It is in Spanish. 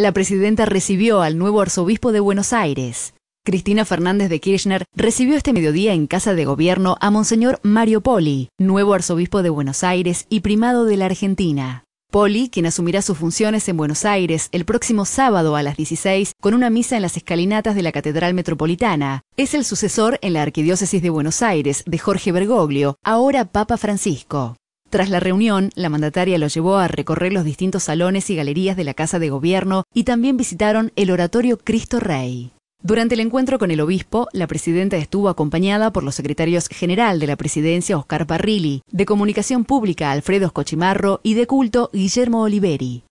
la presidenta recibió al nuevo arzobispo de Buenos Aires. Cristina Fernández de Kirchner recibió este mediodía en Casa de Gobierno a Monseñor Mario Poli, nuevo arzobispo de Buenos Aires y primado de la Argentina. Poli, quien asumirá sus funciones en Buenos Aires el próximo sábado a las 16 con una misa en las escalinatas de la Catedral Metropolitana, es el sucesor en la Arquidiócesis de Buenos Aires de Jorge Bergoglio, ahora Papa Francisco. Tras la reunión, la mandataria lo llevó a recorrer los distintos salones y galerías de la Casa de Gobierno y también visitaron el oratorio Cristo Rey. Durante el encuentro con el obispo, la presidenta estuvo acompañada por los secretarios general de la presidencia Oscar Parrilli, de Comunicación Pública Alfredo Escochimarro y de Culto Guillermo Oliveri.